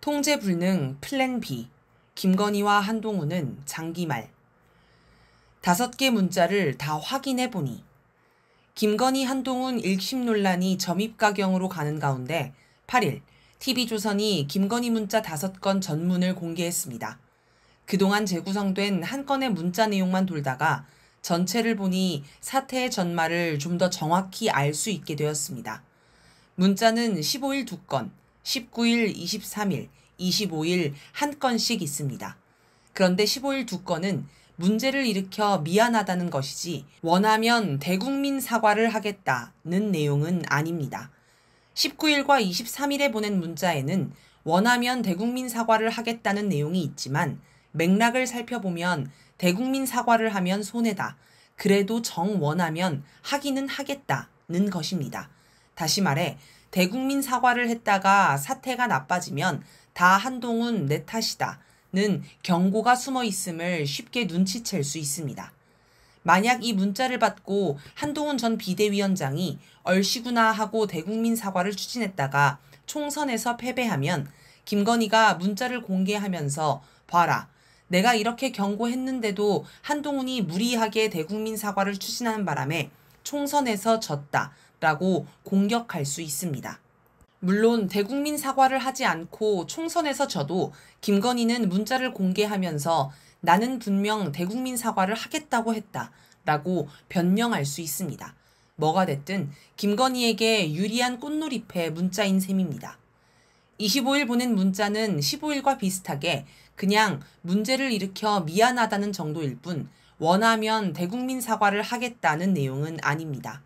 통제 불능 플랜 B 김건희와 한동훈은 장기 말 다섯 개 문자를 다 확인해 보니 김건희 한동훈 일심 논란이 점입 가경으로 가는 가운데 8일 TV조선이 김건희 문자 다섯 건 전문을 공개했습니다. 그동안 재구성된 한 건의 문자 내용만 돌다가 전체를 보니 사태의 전말을 좀 더 정확히 알 수 있게 되었습니다. 문자는 15일 두건 19일, 23일, 25일 한 건씩 있습니다. 그런데 15일 두 건은 문제를 일으켜 미안하다는 것이지 원하면 대국민 사과를 하겠다는 내용은 아닙니다. 19일과 23일에 보낸 문자에는 원하면 대국민 사과를 하겠다는 내용이 있지만 맥락을 살펴보면 대국민 사과를 하면 손해다. 그래도 정 원하면 하기는 하겠다는 것입니다. 다시 말해 대국민 사과를 했다가 사태가 나빠지면 다 한동훈 내 탓이다. 는 경고가 숨어 있음을 쉽게 눈치챌 수 있습니다. 만약 이 문자를 받고 한동훈 전 비대위원장이 얼씨구나 하고 대국민 사과를 추진했다가 총선에서 패배하면 김건희가 문자를 공개하면서 봐라. 내가 이렇게 경고했는데도 한동훈이 무리하게 대국민 사과를 추진하는 바람에 총선에서 졌다. 라고 공격할 수 있습니다. 물론 대국민 사과를 하지 않고 총선에서 져도 김건희는 문자를 공개하면서 나는 분명 대국민 사과를 하겠다고 했다 라고 변명할 수 있습니다. 뭐가 됐든 김건희에게 유리한 꽃놀이패 문자인 셈입니다. 25일 보낸 문자는 15일과 비슷하게 그냥 문제를 일으켜 미안하다는 정도일 뿐 원하면 대국민 사과를 하겠다는 내용은 아닙니다.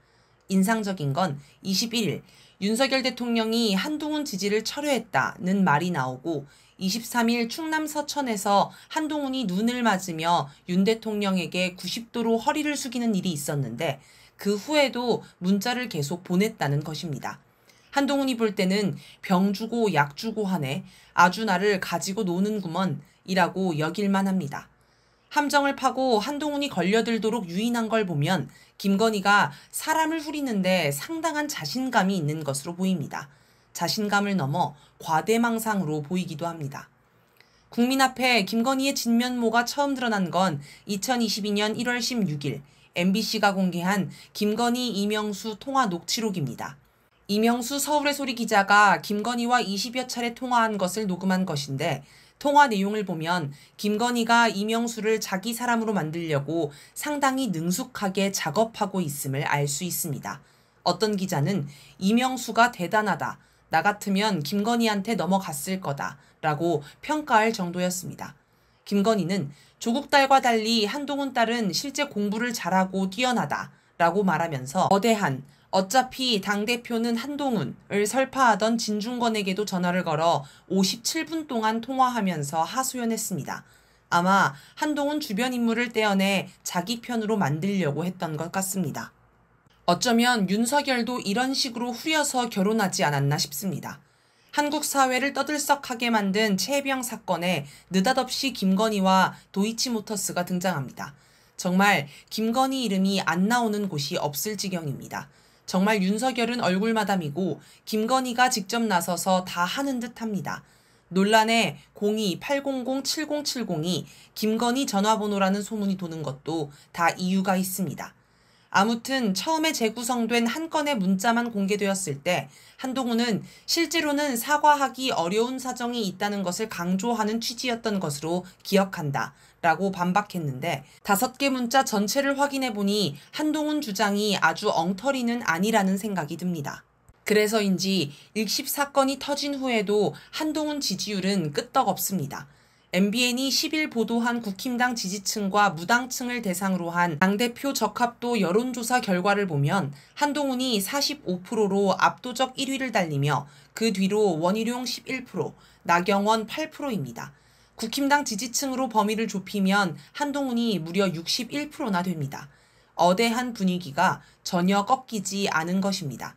인상적인 건 21일 윤석열 대통령이 한동훈 지지를 철회했다는 말이 나오고 23일 충남 서천에서 한동훈이 눈을 맞으며 윤 대통령에게 90도로 허리를 숙이는 일이 있었는데 그 후에도 문자를 계속 보냈다는 것입니다. 한동훈이 볼 때는 병 주고 약 주고 하네 아주 나를 가지고 노는구먼 이라고 여길만 합니다. 함정을 파고 한동훈이 걸려들도록 유인한 걸 보면 김건희가 사람을 후리는데 상당한 자신감이 있는 것으로 보입니다. 자신감을 넘어 과대망상으로 보이기도 합니다. 국민 앞에 김건희의 진면모가 처음 드러난 건 2022년 1월 16일 MBC가 공개한 김건희 이명수 통화 녹취록입니다. 이명수 서울의 소리 기자가 김건희와 20여 차례 통화한 것을 녹음한 것인데 통화 내용을 보면 김건희가 이명수를 자기 사람으로 만들려고 상당히 능숙하게 작업하고 있음을 알 수 있습니다. 어떤 기자는 이명수가 대단하다. 나 같으면 김건희한테 넘어갔을 거다. 라고 평가할 정도였습니다. 김건희는 조국 딸과 달리 한동훈 딸은 실제 공부를 잘하고 뛰어나다. 라고 말하면서 거대한 어차피 당대표는 한동훈을 설파하던 진중권에게도 전화를 걸어 57분 동안 통화하면서 하소연했습니다. 아마 한동훈 주변 인물을 떼어내 자기 편으로 만들려고 했던 것 같습니다. 어쩌면 윤석열도 이런 식으로 후려서 결혼하지 않았나 싶습니다. 한국 사회를 떠들썩하게 만든 최병 사건에 느닷없이 김건희와 도이치모터스가 등장합니다. 정말 김건희 이름이 안 나오는 곳이 없을 지경입니다. 정말 윤석열은 얼굴마담이고 김건희가 직접 나서서 다 하는 듯합니다. 논란에 02-800-7070이 김건희 전화번호라는 소문이 도는 것도 다 이유가 있습니다. 아무튼 처음에 재구성된 한 건의 문자만 공개되었을 때 한동훈은 실제로는 사과하기 어려운 사정이 있다는 것을 강조하는 취지였던 것으로 기억한다 라고 반박했는데 다섯 개 문자 전체를 확인해 보니 한동훈 주장이 아주 엉터리는 아니라는 생각이 듭니다. 그래서인지 일십 사건이 터진 후에도 한동훈 지지율은 끄떡없습니다. MBN이 10일 보도한 국힘당 지지층과 무당층을 대상으로 한 당대표 적합도 여론조사 결과를 보면 한동훈이 45%로 압도적 1위를 달리며 그 뒤로 원희룡 11%, 나경원 8%입니다. 국힘당 지지층으로 범위를 좁히면 한동훈이 무려 61%나 됩니다. 어대한 분위기가 전혀 꺾이지 않은 것입니다.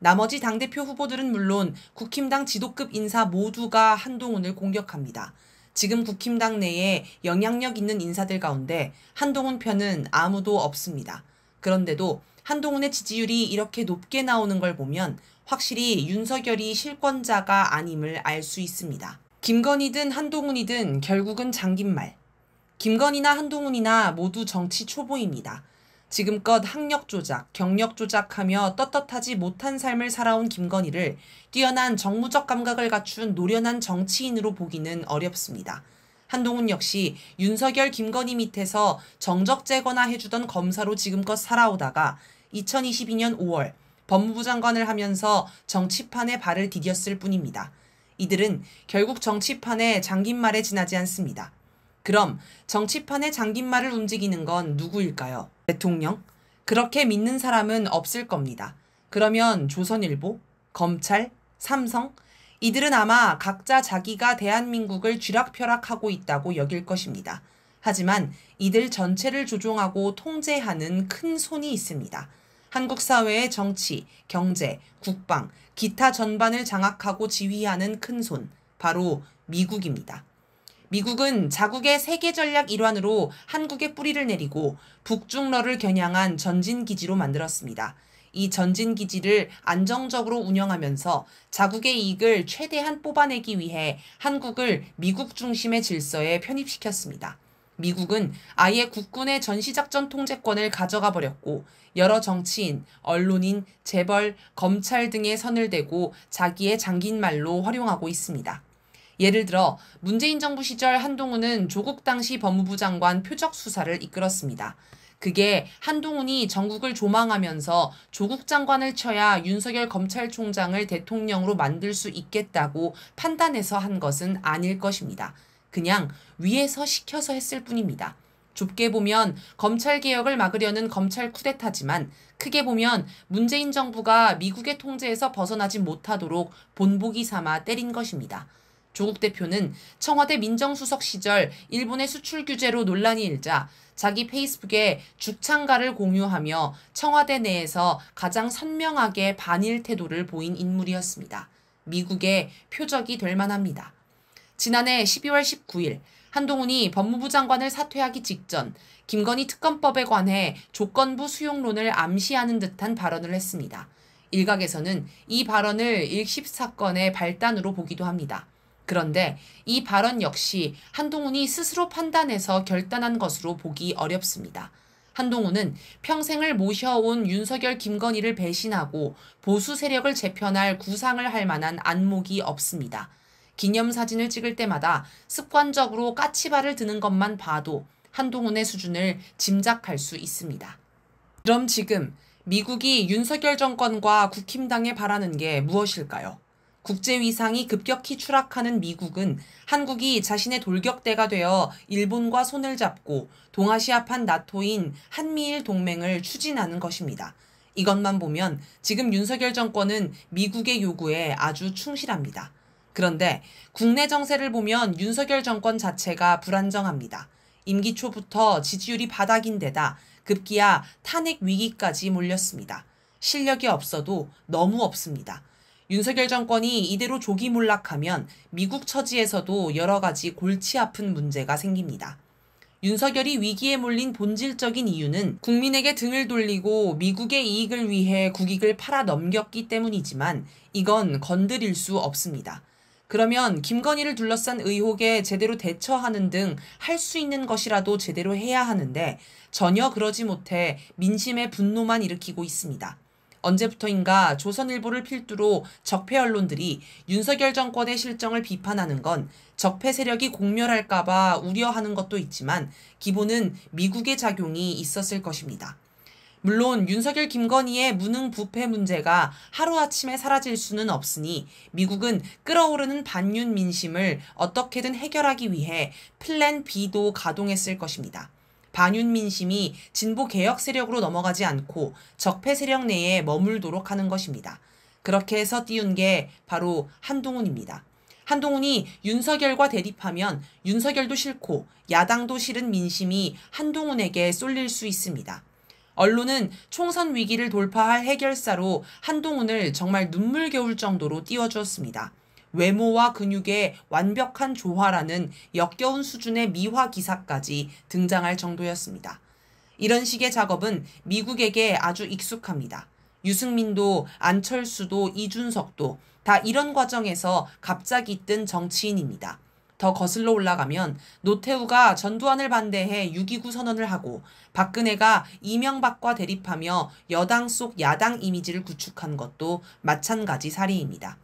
나머지 당대표 후보들은 물론 국힘당 지도급 인사 모두가 한동훈을 공격합니다. 지금 국힘당 내에 영향력 있는 인사들 가운데 한동훈 편은 아무도 없습니다. 그런데도 한동훈의 지지율이 이렇게 높게 나오는 걸 보면 확실히 윤석열이 실권자가 아님을 알 수 있습니다. 김건희든 한동훈이든 결국은 장긴말. 김건희나 한동훈이나 모두 정치 초보입니다. 지금껏 학력 조작, 경력 조작하며 떳떳하지 못한 삶을 살아온 김건희를 뛰어난 정무적 감각을 갖춘 노련한 정치인으로 보기는 어렵습니다. 한동훈 역시 윤석열 김건희 밑에서 정적 제거나 해주던 검사로 지금껏 살아오다가 2022년 5월 법무부 장관을 하면서 정치판에 발을 디뎠을 뿐입니다. 이들은 결국 정치판의 장긴말에 지나지 않습니다. 그럼 정치판의 장긴말을 움직이는 건 누구일까요? 대통령? 그렇게 믿는 사람은 없을 겁니다. 그러면 조선일보, 검찰, 삼성, 이들은 아마 각자 자기가 대한민국을 쥐락펴락하고 있다고 여길 것입니다. 하지만 이들 전체를 조종하고 통제하는 큰 손이 있습니다. 한국 사회의 정치, 경제, 국방, 기타 전반을 장악하고 지휘하는 큰 손, 바로 미국입니다. 미국은 자국의 세계 전략 일환으로 한국에 뿌리를 내리고 북중러를 겨냥한 전진기지로 만들었습니다. 이 전진기지를 안정적으로 운영하면서 자국의 이익을 최대한 뽑아내기 위해 한국을 미국 중심의 질서에 편입시켰습니다. 미국은 아예 국군의 전시작전 통제권을 가져가 버렸고 여러 정치인, 언론인, 재벌, 검찰 등의 선을 대고 자기의 장긴 말로 활용하고 있습니다. 예를 들어 문재인 정부 시절 한동훈은 조국 당시 법무부 장관 표적 수사를 이끌었습니다. 그게 한동훈이 전국을 조망하면서 조국 장관을 쳐야 윤석열 검찰총장을 대통령으로 만들 수 있겠다고 판단해서 한 것은 아닐 것입니다. 그냥 위에서 시켜서 했을 뿐입니다. 좁게 보면 검찰 개혁을 막으려는 검찰 쿠데타지만 크게 보면 문재인 정부가 미국의 통제에서 벗어나지 못하도록 본보기 삼아 때린 것입니다. 조국 대표는 청와대 민정수석 시절 일본의 수출 규제로 논란이 일자 자기 페이스북에 죽창가를 공유하며 청와대 내에서 가장 선명하게 반일 태도를 보인 인물이었습니다. 미국의 표적이 될 만합니다. 지난해 12월 19일 한동훈이 법무부 장관을 사퇴하기 직전 김건희 특검법에 관해 조건부 수용론을 암시하는 듯한 발언을 했습니다. 일각에서는 이 발언을 일십 사건의 발단으로 보기도 합니다. 그런데 이 발언 역시 한동훈이 스스로 판단해서 결단한 것으로 보기 어렵습니다. 한동훈은 평생을 모셔온 윤석열 김건희를 배신하고 보수 세력을 재편할 구상을 할 만한 안목이 없습니다. 기념사진을 찍을 때마다 습관적으로 까치발을 드는 것만 봐도 한동훈의 수준을 짐작할 수 있습니다. 그럼 지금 미국이 윤석열 정권과 국힘당에 바라는 게 무엇일까요? 국제위상이 급격히 추락하는 미국은 한국이 자신의 돌격대가 되어 일본과 손을 잡고 동아시아판 나토인 한미일 동맹을 추진하는 것입니다. 이것만 보면 지금 윤석열 정권은 미국의 요구에 아주 충실합니다. 그런데 국내 정세를 보면 윤석열 정권 자체가 불안정합니다. 임기 초부터 지지율이 바닥인데다 급기야 탄핵 위기까지 몰렸습니다. 실력이 없어도 너무 없습니다. 윤석열 정권이 이대로 조기 몰락하면 미국 처지에서도 여러 가지 골치 아픈 문제가 생깁니다. 윤석열이 위기에 몰린 본질적인 이유는 국민에게 등을 돌리고 미국의 이익을 위해 국익을 팔아 넘겼기 때문이지만 이건 건드릴 수 없습니다. 그러면 김건희를 둘러싼 의혹에 제대로 대처하는 등 할 수 있는 것이라도 제대로 해야 하는데 전혀 그러지 못해 민심의 분노만 일으키고 있습니다. 언제부터인가 조선일보를 필두로 적폐 언론들이 윤석열 정권의 실정을 비판하는 건 적폐 세력이 공멸할까봐 우려하는 것도 있지만 기본은 미국의 작용이 있었을 것입니다. 물론 윤석열 김건희의 무능 부패 문제가 하루아침에 사라질 수는 없으니 미국은 끌어오르는 반윤 민심을 어떻게든 해결하기 위해 플랜 B도 가동했을 것입니다. 반윤 민심이 진보 개혁 세력으로 넘어가지 않고 적폐 세력 내에 머물도록 하는 것입니다. 그렇게 해서 띄운 게 바로 한동훈입니다. 한동훈이 윤석열과 대립하면 윤석열도 싫고 야당도 싫은 민심이 한동훈에게 쏠릴 수 있습니다. 언론은 총선 위기를 돌파할 해결사로 한동훈을 정말 눈물겨울 정도로 띄워주었습니다. 외모와 근육의 완벽한 조화라는 역겨운 수준의 미화 기사까지 등장할 정도였습니다. 이런 식의 작업은 미국에게 아주 익숙합니다. 유승민도 안철수도 이준석도 다 이런 과정에서 갑자기 뜬 정치인입니다. 더 거슬러 올라가면 노태우가 전두환을 반대해 6.29 선언을 하고 박근혜가 이명박과 대립하며 여당 속 야당 이미지를 구축한 것도 마찬가지 사례입니다.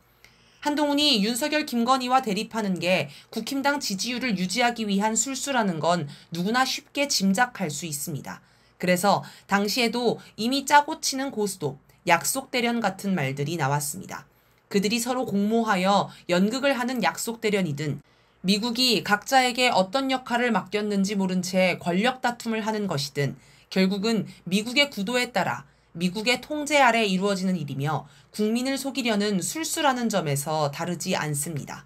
한동훈이 윤석열 김건희와 대립하는 게 국힘당 지지율을 유지하기 위한 술수라는 건 누구나 쉽게 짐작할 수 있습니다. 그래서 당시에도 이미 짜고 치는 고스톱, 약속 대련 같은 말들이 나왔습니다. 그들이 서로 공모하여 연극을 하는 약속 대련이든 미국이 각자에게 어떤 역할을 맡겼는지 모른 채 권력 다툼을 하는 것이든 결국은 미국의 구도에 따라 미국의 통제 아래 이루어지는 일이며 국민을 속이려는 술수라는 점에서 다르지 않습니다.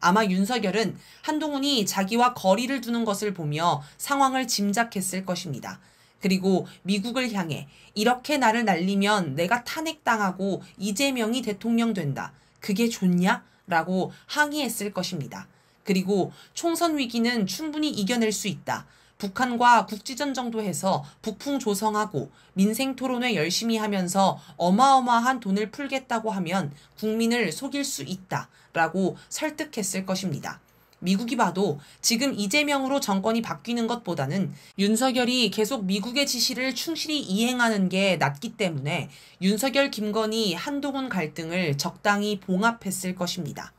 아마 윤석열은 한동훈이 자기와 거리를 두는 것을 보며 상황을 짐작했을 것입니다. 그리고 미국을 향해 이렇게 나를 날리면 내가 탄핵당하고 이재명이 대통령 된다. 그게 좋냐? 라고 항의했을 것입니다. 그리고 총선 위기는 충분히 이겨낼 수 있다. 북한과 국지전 정도 해서 북풍 조성하고 민생 토론회 열심히 하면서 어마어마한 돈을 풀겠다고 하면 국민을 속일 수 있다. 라고 설득했을 것입니다. 미국이 봐도 지금 이재명으로 정권이 바뀌는 것보다는 윤석열이 계속 미국의 지시를 충실히 이행하는 게 낫기 때문에 윤석열, 김건희, 한동훈 갈등을 적당히 봉합했을 것입니다.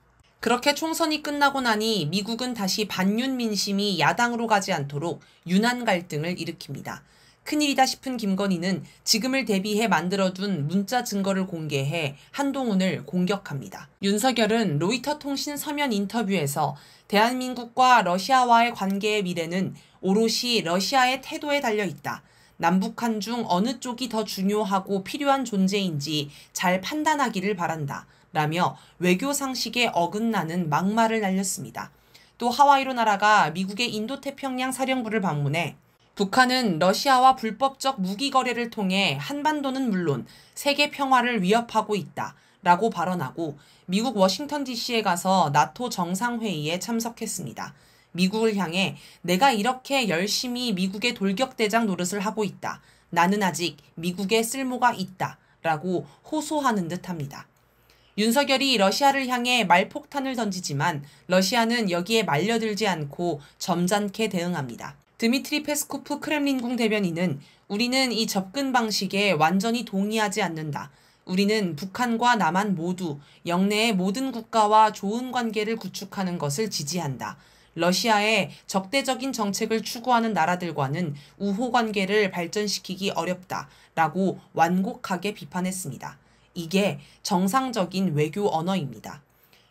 그렇게 총선이 끝나고 나니 미국은 다시 반윤 민심이 야당으로 가지 않도록 유난 갈등을 일으킵니다. 큰일이다 싶은 김건희는 지금을 대비해 만들어둔 문자 증거를 공개해 한동훈을 공격합니다. 윤석열은 로이터 통신 서면 인터뷰에서 대한민국과 러시아와의 관계의 미래는 오롯이 러시아의 태도에 달려 있다. 남북한 중 어느 쪽이 더 중요하고 필요한 존재인지 잘 판단하기를 바란다. 라며 외교 상식에 어긋나는 막말을 날렸습니다. 또 하와이로 날아가 미국의 인도태평양 사령부를 방문해 북한은 러시아와 불법적 무기 거래를 통해 한반도는 물론 세계 평화를 위협하고 있다. 라고 발언하고 미국 워싱턴 DC에 가서 나토 정상회의에 참석했습니다. 미국을 향해 내가 이렇게 열심히 미국의 돌격대장 노릇을 하고 있다. 나는 아직 미국에 쓸모가 있다. 라고 호소하는 듯 합니다. 윤석열이 러시아를 향해 말폭탄을 던지지만 러시아는 여기에 말려들지 않고 점잖게 대응합니다. 드미트리 페스코프 크렘린궁 대변인은 우리는 이 접근 방식에 완전히 동의하지 않는다. 우리는 북한과 남한 모두 영내의 모든 국가와 좋은 관계를 구축하는 것을 지지한다. 러시아의 적대적인 정책을 추구하는 나라들과는 우호 관계를 발전시키기 어렵다. 라고 완곡하게 비판했습니다. 이게 정상적인 외교 언어입니다.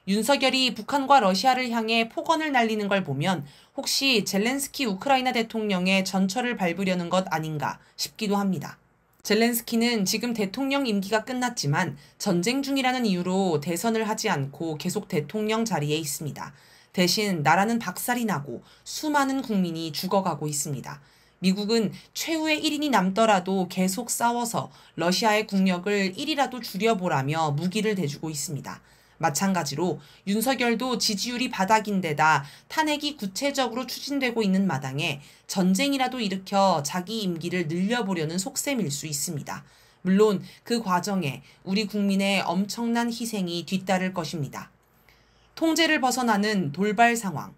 윤석열이 북한과 러시아를 향해 폭언을 날리는 걸 보면 혹시 젤렌스키 우크라이나 대통령의 전철을 밟으려는 것 아닌가 싶기도 합니다. 젤렌스키는 지금 대통령 임기가 끝났지만 전쟁 중이라는 이유로 대선을 하지 않고 계속 대통령 자리에 있습니다. 대신 나라는 박살이 나고 수많은 국민이 죽어가고 있습니다. 미국은 최후의 1인이 남더라도 계속 싸워서 러시아의 국력을 1이라도 줄여보라며 무기를 대주고 있습니다. 마찬가지로 윤석열도 지지율이 바닥인데다 탄핵이 구체적으로 추진되고 있는 마당에 전쟁이라도 일으켜 자기 임기를 늘려보려는 속셈일 수 있습니다. 물론 그 과정에 우리 국민의 엄청난 희생이 뒤따를 것입니다. 통제를 벗어나는 돌발 상황,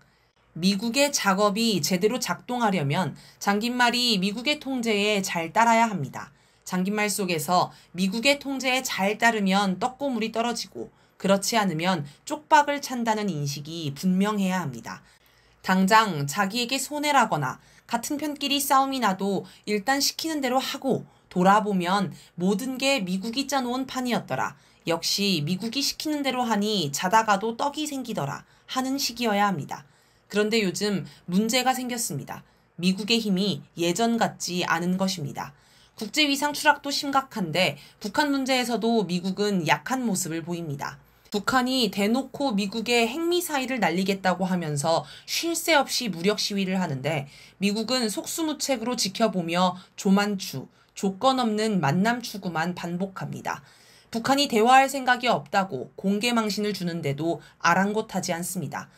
미국의 작업이 제대로 작동하려면 장긴말이 미국의 통제에 잘 따라야 합니다. 장긴말 속에서 미국의 통제에 잘 따르면 떡고물이 떨어지고 그렇지 않으면 쪽박을 찬다는 인식이 분명해야 합니다. 당장 자기에게 손해라거나 같은 편끼리 싸움이 나도 일단 시키는 대로 하고 돌아보면 모든 게 미국이 짜놓은 판이었더라. 역시 미국이 시키는 대로 하니 자다가도 떡이 생기더라. 하는 식이어야 합니다. 그런데 요즘 문제가 생겼습니다. 미국의 힘이 예전 같지 않은 것입니다. 국제위상 추락도 심각한데 북한 문제에서도 미국은 약한 모습을 보입니다. 북한이 대놓고 미국의 핵미사일을 날리겠다고 하면서 쉴 새 없이 무력 시위를 하는데 미국은 속수무책으로 지켜보며 조만추, 조건 없는 만남 추구만 반복합니다. 북한이 대화할 생각이 없다고 공개 망신을 주는데도 아랑곳하지 않습니다.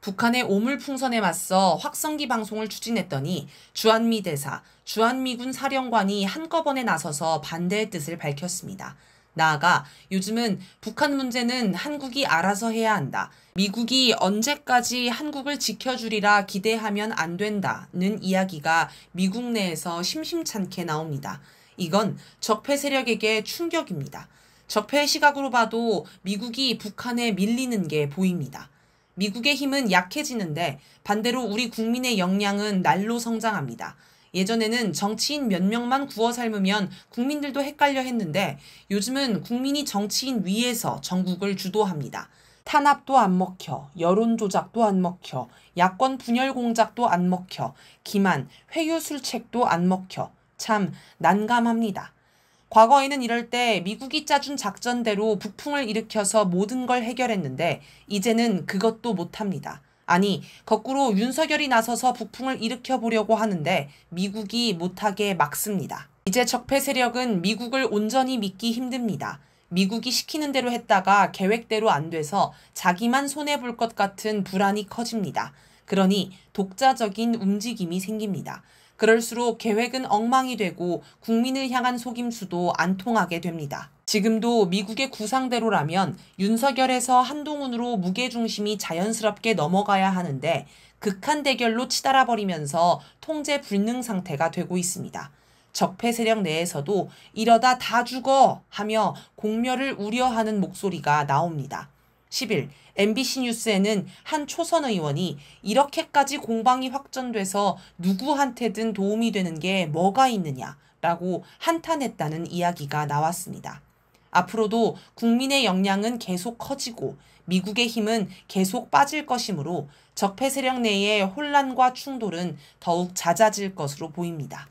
북한의 오물풍선에 맞서 확성기 방송을 추진했더니 주한미 대사, 주한미군 사령관이 한꺼번에 나서서 반대의 뜻을 밝혔습니다. 나아가 요즘은 북한 문제는 한국이 알아서 해야 한다. 미국이 언제까지 한국을 지켜주리라 기대하면 안 된다는 이야기가 미국 내에서 심심찮게 나옵니다. 이건 적폐 세력에게 충격입니다. 적폐 시각으로 봐도 미국이 북한에 밀리는 게 보입니다. 미국의 힘은 약해지는데 반대로 우리 국민의 역량은 날로 성장합니다. 예전에는 정치인 몇 명만 구워 삶으면 국민들도 헷갈려 했는데 요즘은 국민이 정치인 위에서 전국을 주도합니다. 탄압도 안 먹혀, 여론 조작도 안 먹혀, 야권 분열 공작도 안 먹혀, 기만, 회유 술책도 안 먹혀. 참 난감합니다. 과거에는 이럴 때 미국이 짜준 작전대로 북풍을 일으켜서 모든 걸 해결했는데 이제는 그것도 못합니다. 아니, 거꾸로 윤석열이 나서서 북풍을 일으켜 보려고 하는데 미국이 못하게 막습니다. 이제 적폐 세력은 미국을 온전히 믿기 힘듭니다. 미국이 시키는 대로 했다가 계획대로 안 돼서 자기만 손해볼 것 같은 불안이 커집니다. 그러니 독자적인 움직임이 생깁니다. 그럴수록 계획은 엉망이 되고 국민을 향한 속임수도 안 통하게 됩니다. 지금도 미국의 구상대로라면 윤석열에서 한동훈으로 무게중심이 자연스럽게 넘어가야 하는데 극한 대결로 치달아 버리면서 통제 불능 상태가 되고 있습니다. 적폐 세력 내에서도 이러다 다 죽어 하며 공멸을 우려하는 목소리가 나옵니다. 10일 MBC 뉴스에는 한 초선 의원이 이렇게까지 공방이 확전돼서 누구한테든 도움이 되는 게 뭐가 있느냐라고 한탄했다는 이야기가 나왔습니다. 앞으로도 국민의 역량은 계속 커지고 미국의 힘은 계속 빠질 것이므로 적폐 세력 내의 혼란과 충돌은 더욱 잦아질 것으로 보입니다.